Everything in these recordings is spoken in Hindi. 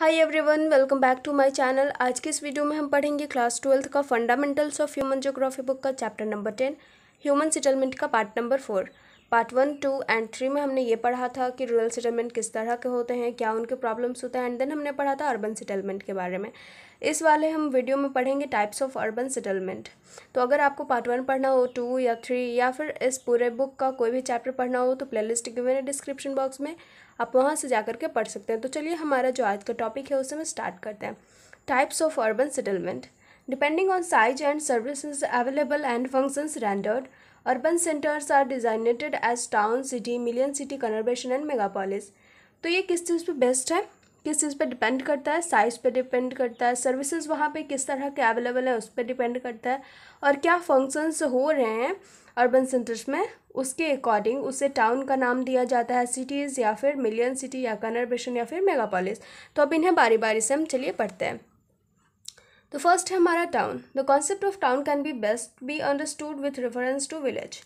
Hi everyone welcome back to my channel आज के इस वीडियो में हम पढ़ेंगे क्लास ट्वेल्थ का fundamentals of human geography book का chapter number ten human settlement का part number four part one two and three में हमने ये पढ़ा था कि रूरल सेटलमेंट किस तरह के होते हैं क्या उनके प्रॉब्लम्स होते हैं एंड देन हमने पढ़ा था अर्बन सेटलमेंट के बारे में इस वाले हम वीडियो में पढ़ेंगे टाइप्स ऑफ अर्बन सेटलमेंट तो अगर आपको पार्ट वन पढ़ना हो टू या थ्री या फिर इस पूरे बुक का कोई भी चैप्टर पढ़ना हो तो लिस्ट गिवन है डिस्क्रिप्शन बॉक्स में आप वहाँ से जा करके पढ़ सकते हैं तो चलिए हमारा जो आज का टॉपिक है उसे हम स्टार्ट करते हैं types of urban settlement depending on size and services available and functions rendered urban centres are designated as town city million city conurbation and megalopolis तो ये किस चीज़ पे बेस्ट है किस चीज़ पे डिपेंड करता है साइज़ पे डिपेंड करता है सर्विसेज वहाँ पे किस तरह के अवेलेबल है उस पर डिपेंड करता है और क्या फंक्शंस हो रहे हैं अर्बन सेंटर्स में उसके अकॉर्डिंग उसे टाउन का नाम दिया जाता है सिटीज़ या फिर मिलियन सिटी या कनर्बेशन या फिर मेगापॉलिस तो अब इन्हें बारी बारी से हम चलिए पढ़ते हैं तो फर्स्ट है हमारा town the concept of town can be best be understood with reference to village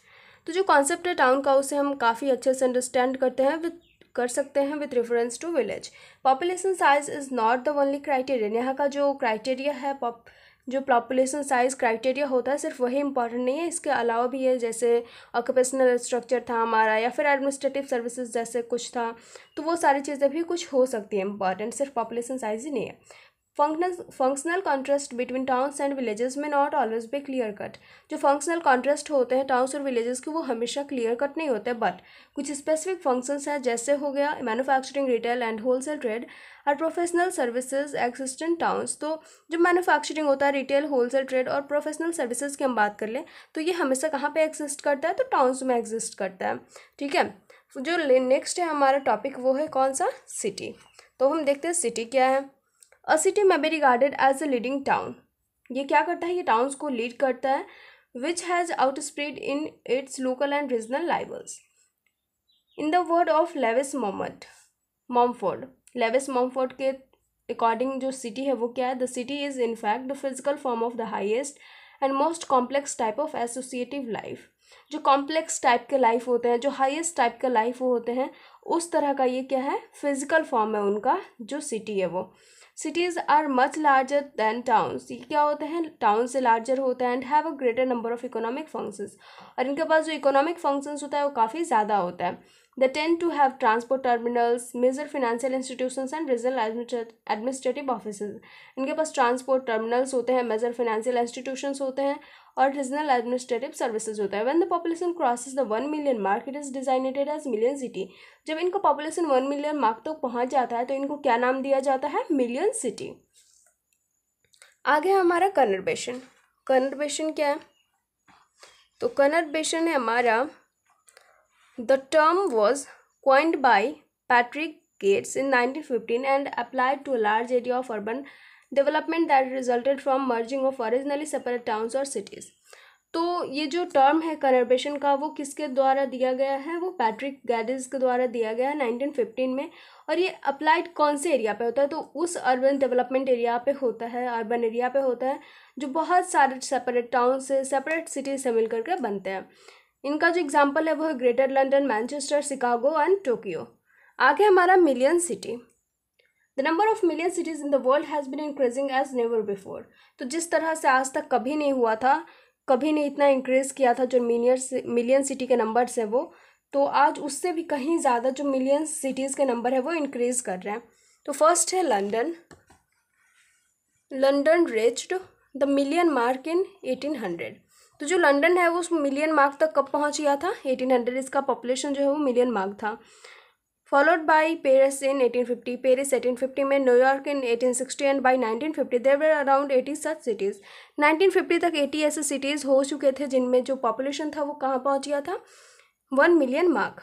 तो जो कॉन्सेप्ट है टाउन का उसे हम काफ़ी अच्छे से अंडरस्टैंड करते हैं विथ कर सकते हैं with reference to village population size is not the only criterion यहाँ का जो क्राइटेरिया है पॉप जो पॉपुलेशन साइज क्राइटेरिया होता है सिर्फ वही इंपॉर्टेंट नहीं है इसके अलावा भी है जैसे ऑक्यूपेशनल स्ट्रक्चर था हमारा या फिर एडमिनिस्ट्रेटिव सर्विसेज जैसे कुछ था तो वो सारी चीज़ें भी कुछ हो सकती है इंपॉर्टेंट सिर्फ पॉपुलेशन साइज ही नहीं है functional contrast between towns and villages में not always be clear cut जो फंक्शनल कॉन्ट्रेस्ट होते हैं टाउन्स और विलेजेस के वो हमेशा क्लियर कट नहीं होते बट कुछ स्पेसिफिक फंक्शंस हैं जैसे हो गया manufacturing retail and wholesale trade और प्रोफेशनल सर्विसेज एक्सिस्टेंट टाउन्स तो जब मैनुफैक्चरिंग होता है रिटेल होल सेल ट्रेड और प्रोफेशनल सर्विसेज की हम बात कर लें तो ये हमेशा कहाँ पर एग्जिस्ट करता है तो टाउन्स में एग्जिस्ट करता है ठीक है जो नेक्स्ट है हमारा टॉपिक वो है कौन सा सिटी तो हम देखते हैं सिटी क्या है अ सिटी में be regarded as a leading town ये क्या करता है ये टाउन्स को लीड करता है which has out spread in its local and regional rivals in the word of Lewis मोमट मॉमफोर्ड लेविस मॉमफोर्ड के अकॉर्डिंग जो सिटी है वो क्या है the city is in fact the physical form of the highest and most complex type of associative life जो कॉम्प्लेक्स टाइप के लाइफ होते हैं जो हाईएस्ट टाइप के लाइफ होते हैं उस तरह का ये क्या है फिजिकल फॉर्म है उनका जो सिटी है वो cities are much larger than towns ये क्या होते हैं टाउन से लार्जर होते हैं and have a greater number of economic functions और इनके पास जो इकोनॉमिक फंक्शंस होता है वो काफ़ी ज़्यादा होता है They tend to have transport terminals, major financial institutions and regional administrative offices. इनके पास transport terminals होते हैं major financial institutions होते हैं और regional administrative services होता है When the population crosses the one million mark, it is designated as million city. जब इनका population वन million mark तक तो पहुंच जाता है तो इनको क्या नाम दिया जाता है million city. आगे हमारा कन्वर्बेशन कन्वर्बेशन क्या है तो कन्वर्बेशन है हमारा The term was coined by Patrick Gates in 1915 and applied to a large area of urban development that resulted from merging of originally separate towns और सिटीज़ तो ये जो टर्म है कनर्बेशन का वो किसके द्वारा दिया गया है वो पैट्रिक गैडिस के द्वारा दिया गया है 1915 में और ये अप्लाइड कौन से एरिया पे होता है तो उस अर्बन डेवलपमेंट एरिया पे होता है अर्बन एरिया पे होता है जो बहुत सारे सेपरेट टाउन से सेपरेट सिटी से मिल करके बनते हैं इनका जो एग्जाम्पल है वो है greater London Manchester Chicago and Tokyo आगे हमारा million city the number of million cities in the world has been increasing as never before तो जिस तरह से आज तक कभी नहीं हुआ था कभी नहीं इतना इंक्रीज़ किया था जो मिलियन मिलियन सिटी के नंबर्स है वो तो आज उससे भी कहीं ज़्यादा जो मिलियन सिटीज़ के नंबर है वो इंक्रीज़ कर रहे हैं तो फर्स्ट है London London reached the million mark in eighteen hundred तो जो लंडन है वो उस मिलियन मार्क तक कब पहुंच गया था एटीन हंड्रेड इसका पॉपुलेशन जो है वो मिलियन मार्क था followed by Paris in eighteen fifty Paris eighteen fifty में New York in eighteen sixty and by fifty there were around eighty such cities nineteen fifty तक एटी ऐसे सिटीज़ हो चुके थे जिनमें जो पॉपुलेशन था वो कहाँ पहुँच गया था one million mark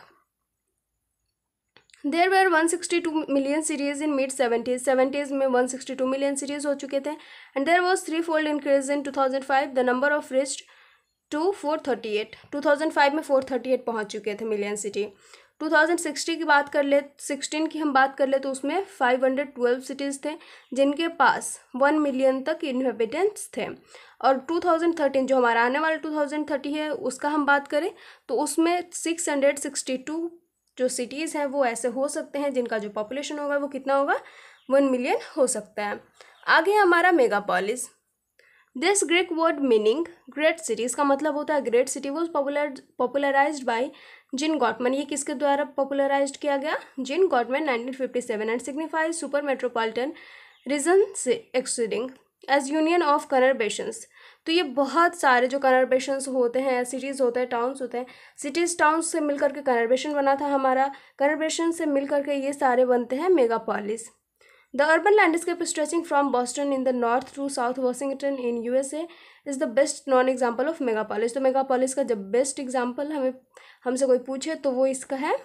there were one sixty two million series in mid seventies seventies में one sixty two million series हो चुके थे and there was three fold increase in two thousand five the number of rose to four thirty eight two thousand five में फोर थर्टी एट पहुँच चुके थे million city two thousand sixty की बात कर ले सिक्सटीन की हम बात कर ले तो उसमें फाइव हंड्रेड ट्वेल्व सिटीज़ थे जिनके पास वन मिलियन तक इन्हेबिटेंट्स थे और टू थाउजेंड थर्टीन जो हमारा आने वाला टू थाउजेंड थर्टी है उसका हम बात करें तो उसमें सिक्स हंड्रेड सिक्सटी टू जो सिटीज़ हैं वो ऐसे हो सकते हैं जिनका जो पॉपुलेशन होगा वो कितना होगा वन मिलियन हो सकता है आगे हमारा megalopolis this Greek word meaning great city इसका मतलब होता है great city was popular popularise by Jean Gottmann ये किसके द्वारा पॉपुलराइज किया गया Jean Gottmann 1957 and signifies super metropolitan region से exceeding as union of conurbations तो ये बहुत सारे जो कनरबेशंस होते हैं सिटीज़ होते हैं टाउन्स होते हैं सिटीज़ टाउन्स से मिलकर के कनरबेशन बना था हमारा कनरबेशन से मिलकर के ये सारे बनते हैं megalopolis The urban landscape stretching from Boston in the north to South Washington in USA is the best known example of polis तो पॉलिस का जब बेस्ट एग्जाम्पल हमें हमसे कोई पूछे तो वो इसका है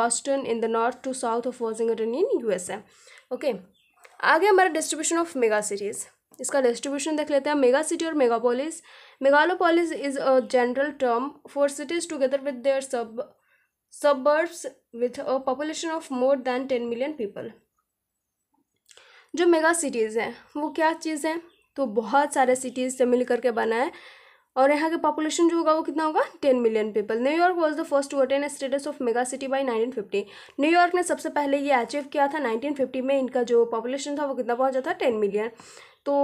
Boston in the north to south of Washington in USA okay आगे हमारा डिस्ट्रीब्यूशन ऑफ मेगा सिटीज़ इसका डिस्ट्रीब्यूशन देख लेते हैं मेगा सिटी और megalopolis megalopolis is a general term for cities together with their sub suburbs with a population of more than ten million people जो मेगा सिटीज़ हैं वो क्या चीज़ हैं तो बहुत सारे सिटीज़ से मिल करके बना है और यहाँ के पॉपुलेशन जो होगा वो कितना होगा ten million people New York was the first to attain status of mega city by 1950 New York ने सबसे पहले ये अचीव किया था 1950 में इनका जो पॉपुलेशन था वो कितना पहुँचा था टेन मिलियन तो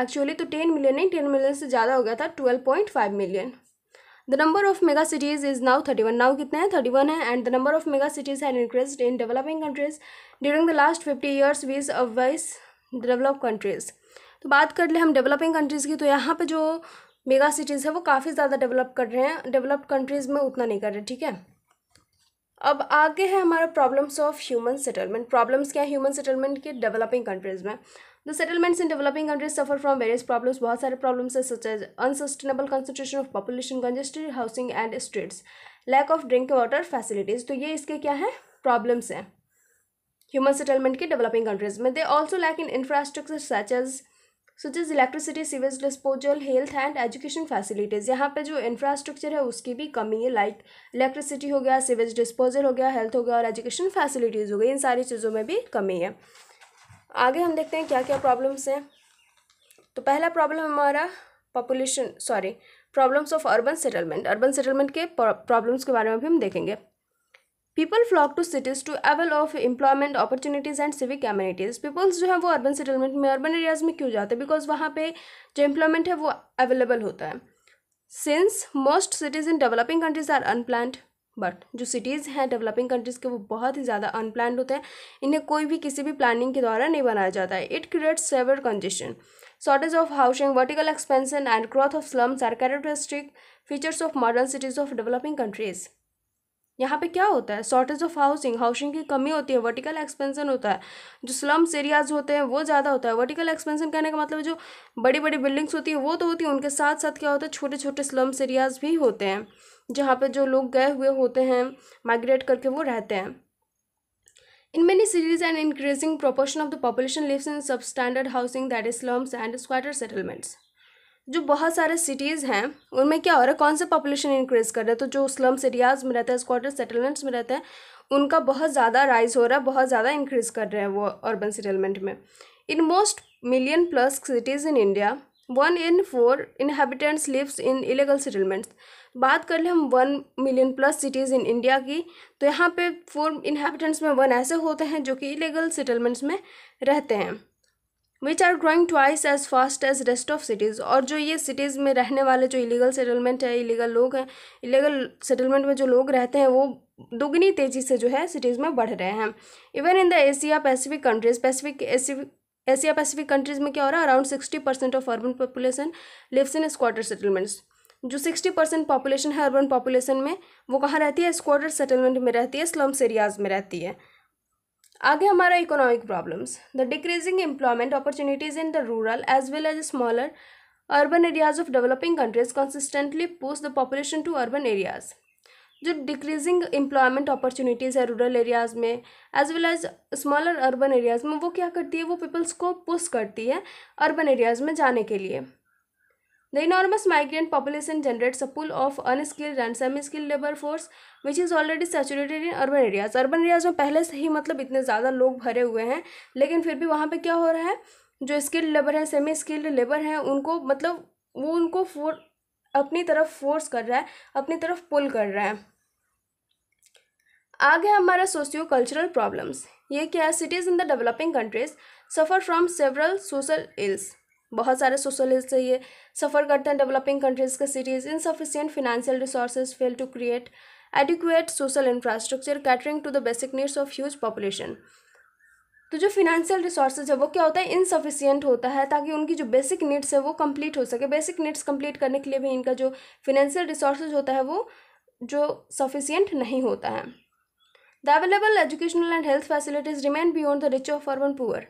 एक्चुअली तो टेन मिलियन नहीं टेन मिलियन से ज़्यादा हो गया था twelve point five million the number of mega cities is now thirty one now कितने हैं थर्टी वन है and the number of mega cities have increase in developing countries during the last fifty years vis a vis develop countries तो बात कर ले हम डेवलपिंग कंट्रीज़ की तो यहाँ पर जो मेगा सिटीज़ है वो काफ़ी ज़्यादा डेवलप कर रहे हैं डेवलप्ड कंट्रीज़ में उतना नहीं कर रहे ठीक है अब आगे है हमारा problems of human settlement problems क्या है ह्यूमन सेटलमेंट के डेवलपिंग कंट्रीज़ में The settlements in developing countries suffer from various problems. बहुत सारे problems हैं such as unsustainable concentration of population, congested housing and streets, lack of drinking water facilities. तो ये इसके क्या हैं problems हैं ह्यूमन सेटलमेंट के डेवलपिंग कंट्रीज में they also lack in infrastructure such as such as electricity sewage disposal health and education facilities यहाँ पे जो इंफ्रास्ट्रक्चर है उसकी भी कमी है लाइक इलेक्ट्रिसिटी हो गया सीवेज डिस्पोजल हो गया हेल्थ हो गया और एजुकेशन फैसिलिटीज़ हो गई इन सारी चीज़ों में भी कमी है आगे हम देखते हैं क्या क्या प्रॉब्लम्स हैं तो पहला प्रॉब्लम हमारा population sorry problems of urban settlement urban settlement के प्रॉब्लम्स के बारे में भी हम देखेंगे people flock to cities to avail of employment opportunities and civic communities peoples जो है वो अर्बन सेटलमेंट में अर्बन एरियाज़ में क्यों जाते हैं बिकॉज वहाँ पे जो एम्प्लॉयमेंट है वो अवेलेबल होता है since most cities in developing countries are unplanned but जो सिटीज़ हैं डेवलपिंग कंट्रीज़ के वो बहुत ही ज़्यादा अनप्लान होते हैं इन्हें कोई भी किसी भी प्लानिंग के द्वारा नहीं बनाया जाता है it creates severe congestion shortage of housing vertical expansion and growth of slums are characteristic features of modern cities of developing countries यहाँ पे क्या होता है शॉर्टेज ऑफ हाउसिंग हाउसिंग की कमी होती है वर्टिकल एक्सपेंशन होता है जो स्लम्स एरियाज होते हैं वो ज़्यादा होता है वर्टिकल एक्सपेंशन कहने का मतलब जो बड़ी बड़ी बिल्डिंग्स होती है वो तो होती है उनके साथ साथ क्या होता है छोटे छोटे स्लम्स एरियाज भी होते हैं जहाँ पे जो लोग गए हुए होते हैं माइग्रेट करके वो रहते हैं many many and increasing proportion of the population lives in sub standard housing that is slums and squatter settlements जो बहुत सारे सिटीज़ हैं उनमें क्या हो रहा है कौन सा पॉपुलेशन इंक्रीज़ कर रहे हैं तो जो स्लम्स एरियाज़ में रहते हैं स्क्वाटर सेटलमेंट्स में रहते हैं उनका बहुत ज़्यादा राइज हो रहा है बहुत ज़्यादा इंक्रीज़ कर रहे हैं वो अर्बन सेटलमेंट में in most million plus cities in India one in four inhabitants lives in illegal settlements बात कर लें हम one million plus cities in India की तो यहाँ पे फोर इन्हेबिटेंट्स में वन ऐसे होते हैं जो कि इलीगल सेटलमेंट्स में रहते हैं which are growing twice as fast as rest of cities और जो ये सिटीज़ में रहने वाले जो इलीगल सेटलमेंट है इलीगल लोग हैं इलीगल सेटलमेंट में जो लोग रहते हैं वो दोगुनी तेज़ी से जो है सिटीज़ में बढ़ रहे हैं even in the Asia Pacific countries Pacific Asia Pacific countries में क्या हो रहा है around sixty percent of urban population lives in squatter settlements जो सिक्सटी परसेंट पॉपुलेशन है अर्बन पॉपुलेशन में वो कहाँ रहती है स्क्वाडर सेटलमेंट में रहती है स्लम्स एरियाज में रहती है आगे हमारा economic problems the decreasing employment opportunities in the rural as well as smaller urban areas of developing countries consistently pose the population to urban areas जो डिक्रीजिंग एम्प्लॉयमेंट अपॉर्चुनिटीज़ है रूरल एरियाज़ में as well as smaller urban areas में वो क्या करती है वो पीपल्स को पुश करती है अर्बन एरियाज़ में जाने के लिए The enormous migrant population generates a pool of unskilled and semi-skilled labor force which is already saturated in urban areas. Urban areas में पहले से ही मतलब इतने ज़्यादा लोग भरे हुए हैं लेकिन फिर भी वहाँ पे क्या हो रहा है जो स्किल्ड लेबर है सेमी स्किल्ड लेबर हैं उनको मतलब वो उनको फोर अपनी तरफ फोर्स कर रहा है अपनी तरफ पुल कर रहा है आगे हमारा सोशियो कल्चरल प्रॉब्लम्स ये क्या है cities in the developing countries suffer from several social ills बहुत सारे सोशलिस्ट ये सफ़र करते हैं डेवलपिंग कंट्रीज़ के cities sufficient financial resource fail to create adequate social infrastructure catering to the basic needs of huge population तो जो फिनेंशियल रिसोर्सेज है वो क्या होता है इनसफिशियंट होता है ताकि उनकी जो बेसिक नीड्स है वो कंप्लीट हो सके बेसिक नीड्स कंप्लीट करने के लिए भी इनका जो फिनेंशियल रिसोर्सेज होता है वो जो सफिशियंट नहीं होता है the available educational and health facilities remain beyond the reach of urban poor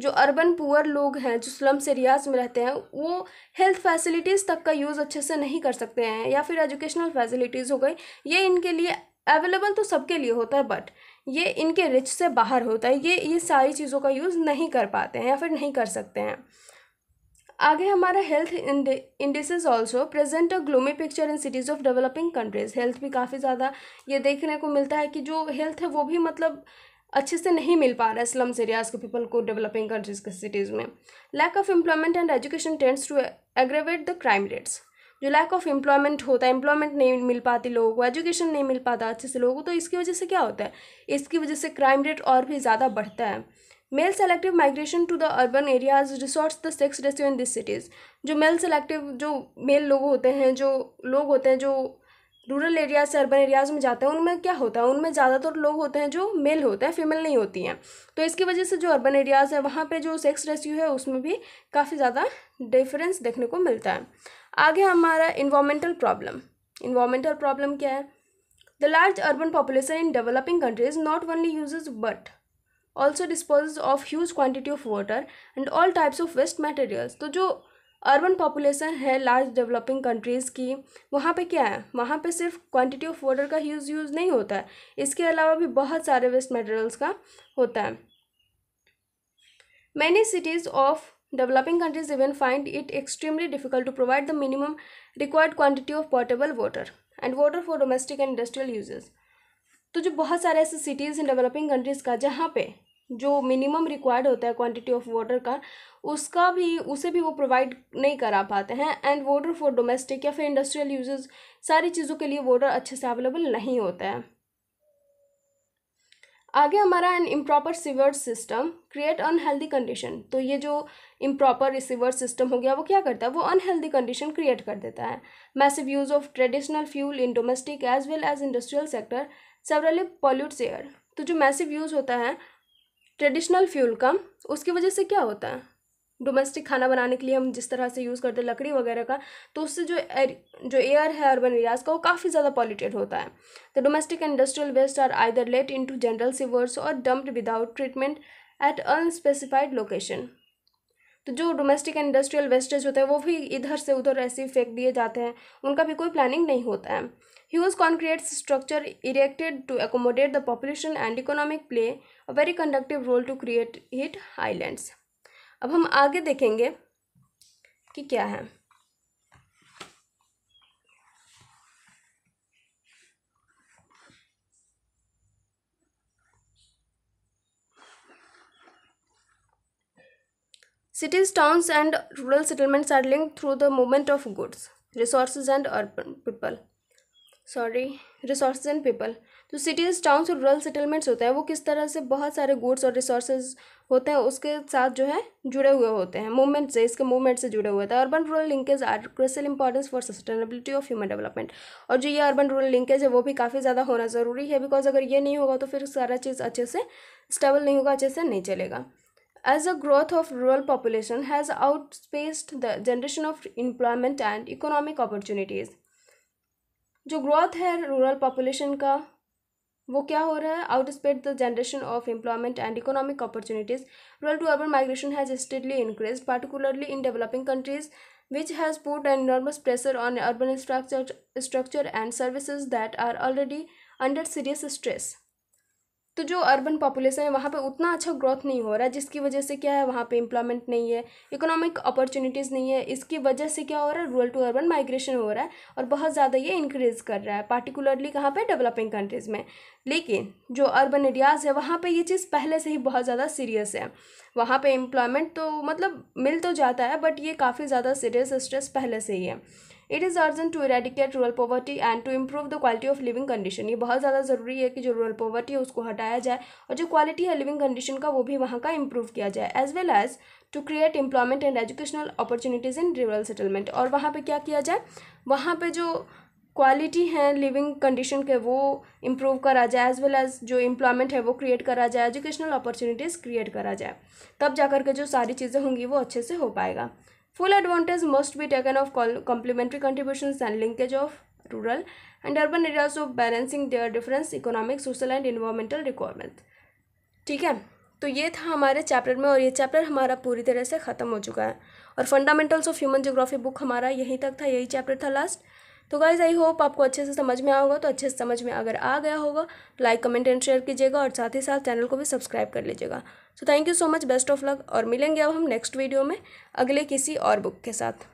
जो अर्बन पुअर लोग हैं जो स्लम्स एरियाज़ में रहते हैं वो हेल्थ फैसिलिटीज़ तक का यूज़ अच्छे से नहीं कर सकते हैं या फिर एजुकेशनल फैसिलिटीज़ हो गई ये इनके लिए अवेलेबल तो सबके लिए होता है बट ये इनके रिच से बाहर होता है ये ये सारी चीज़ों का यूज़ नहीं कर पाते हैं या फिर नहीं कर सकते हैं आगे हमारा health indices also present a gloomy picture in cities of developing countries health भी काफ़ी ज़्यादा ये देखने को मिलता है कि जो हेल्थ है वो भी मतलब अच्छे से नहीं मिल पा रहा है स्लम्स एरियाज़ के पीपल को डेवलपिंग कंट्रीज के सिटीज़ में lack of employment and education tends to aggravate the crime rates जो लैक ऑफ एम्प्लॉयमेंट होता है एम्प्लॉयमेंट नहीं मिल पाती लोगों को एजुकेशन नहीं मिल पाता अच्छे से लोगों को तो इसकी वजह से क्या होता है इसकी वजह से क्राइम रेट और भी ज़्यादा बढ़ता है male selective migration to the urban areas resorts the sex ratio in this cities जो मेल सेलेक्टिव जो मेल लोग होते हैं जो लोग होते हैं जो रूरल एरियाज से अर्बन एरियाज में जाते हैं उनमें क्या होता है उनमें ज़्यादातर लोग होते हैं जो मेल होते हैं फीमेल नहीं होती हैं तो इसकी वजह से जो अर्बन एरियाज़ है वहाँ पे जो सेक्स रेशियो है उसमें भी काफ़ी ज़्यादा डिफरेंस देखने को मिलता है आगे हमारा इन्वामेंटल प्रॉब्लम इन्वामेंटल प्रॉब्लम क्या है the large urban population in developing countries not only uses but also dispose of huge quantity of water and all types of waste materials तो जो अर्बन पॉपुलेशन है लार्ज डेवलपिंग कंट्रीज़ की वहाँ पे क्या है वहाँ पे सिर्फ क्वांटिटी ऑफ वाटर का यूज़ यूज़ नहीं होता है इसके अलावा भी बहुत सारे वेस्ट मटेरियल्स का होता है many cities of developing countries even find it extremely difficult to provide the minimum required quantity of portable water and water for domestic and industrial uses तो जो बहुत सारे ऐसे सिटीज़ हैं डेवलपिंग कंट्रीज़ का जहाँ पे जो मिनिमम रिक्वायर्ड होता है क्वांटिटी ऑफ वाटर का उसका भी उसे भी वो प्रोवाइड नहीं करा पाते हैं एंड वाटर फॉर डोमेस्टिक या फिर इंडस्ट्रियल यूजेस सारी चीज़ों के लिए वाटर अच्छे से अवेलेबल नहीं होता है आगे हमारा an improper sewer system create unhealthy condition तो ये जो इम्प्रॉपर रिसीवर सिस्टम हो गया वो क्या करता है वो अनहेल्दी कंडीशन क्रिएट कर देता है massive use of traditional fuel in domestic as well as industrial sector severely pollutes air तो जो मैसिव यूज़ होता है ट्रेडिशनल फ्यूल का उसकी वजह से क्या होता है डोमेस्टिक खाना बनाने के लिए हम जिस तरह से यूज़ करते हैं लकड़ी वगैरह का तो उससे जो एर, जो एयर है अर्बन एरियाज़ का वो काफ़ी ज़्यादा पॉल्यूटेड होता है द तो domestic industrial waste are either let into general sewers और dumped without treatment at unspecified location तो जो डोमेस्टिक एंड इंडस्ट्रियल वेस्टेज होते हैं वो भी इधर से उधर ऐसे ही फेंक दिए जाते हैं उनका भी कोई प्लानिंग नहीं होता है huge concrete structure erected to accommodate the population and economic play a very conductive role to create heat islands अब हम आगे देखेंगे कि क्या है Cities, towns, and rural settlements are linked through the movement of goods, resources, and urban people. Sorry resource and people तो सिटीज़ टाउन्स और रूरल सेटलमेंट्स होते हैं वो किस तरह से बहुत सारे गुड्स और रिसोर्सेज होते हैं उसके साथ जो है जुड़े हुए होते हैं मूवमेंट से इसके मूवमेंट से जुड़े हुए हैं urban rural linkage are crucial importance for sustainability of human development और जो ये अर्बन रूरल लिंकेज है वो भी काफ़ी ज़्यादा होना ज़रूरी है बिकॉज अगर ये नहीं होगा तो फिर सारा चीज़ अच्छे से स्टेबल नहीं होगा अच्छे से नहीं चलेगा as the growth of rural population has outpaced the generation of employment and economic opportunities जो ग्रोथ है rural population का वो क्या हो रहा है outpaced the generation of employment and economic opportunities rural to urban migration has steadily increase particularly in developing countries which has put an enormous pressure on urban structure, structure and services that are already under serious stress तो जो अर्बन पॉपुलेशन है वहाँ पे उतना अच्छा ग्रोथ नहीं हो रहा है जिसकी वजह से क्या है वहाँ पे एम्प्लॉयमेंट नहीं है इकोनॉमिक अपॉर्चुनिटीज़ नहीं है इसकी वजह से क्या हो रहा है रूरल टू अर्बन माइग्रेशन हो रहा है और बहुत ज़्यादा ये इंक्रीज कर रहा है पार्टिकुलरली कहाँ पे डेवलपिंग कंट्रीज़ में लेकिन जो अर्बन एरियाज़ है वहाँ पर ये चीज़ पहले से ही बहुत ज़्यादा सीरियस है वहाँ पर एम्प्लॉयमेंट तो मतलब मिल तो जाता है बट ये काफ़ी ज़्यादा सीरियस स्ट्रेस पहले से ही है it is urgent to eradicate rural poverty and to improve the quality of living condition ये बहुत ज़्यादा ज़रूरी है कि जो रूरल पॉवर्टी है उसको हटाया जाए और जो क्वालिटी है लिविंग कंडीशन का वो भी वहाँ का इम्प्रूव किया जाए as well as to create employment and educational opportunities in rural settlement और वहाँ पर क्या किया जाए वहाँ पर जो क्वालिटी है लिविंग कंडीशन के वो इम्प्रूव करा जाए एज वेल एज जो एम्प्लॉयमेंट है वो क्रिएट करा जाए एजुकेशनल अपॉर्चुनिटीज़ क्रिएट करा जाए तब जाकर के जो सारी चीज़ें होंगी वो अच्छे से हो पाएगा full advantage must be taken of complementary contributions and linkage of rural and urban areas of balancing their difference economic social and environmental requirement ठीक है तो ये था हमारे चैप्टर में और ये चैप्टर हमारा पूरी तरह से ख़त्म हो चुका है और fundamentals of human geography book हमारा यहीं तक था यही चैप्टर था लास्ट तो गाइज़ आई होप आपको अच्छे से समझ में आओगे तो अच्छे से समझ में अगर आ गया होगा तो लाइक कमेंट एंड शेयर कीजिएगा और साथ ही साथ चैनल को भी सब्सक्राइब कर लीजिएगा so thank you so much best of luck और मिलेंगे अब हम नेक्स्ट वीडियो में अगले किसी और बुक के साथ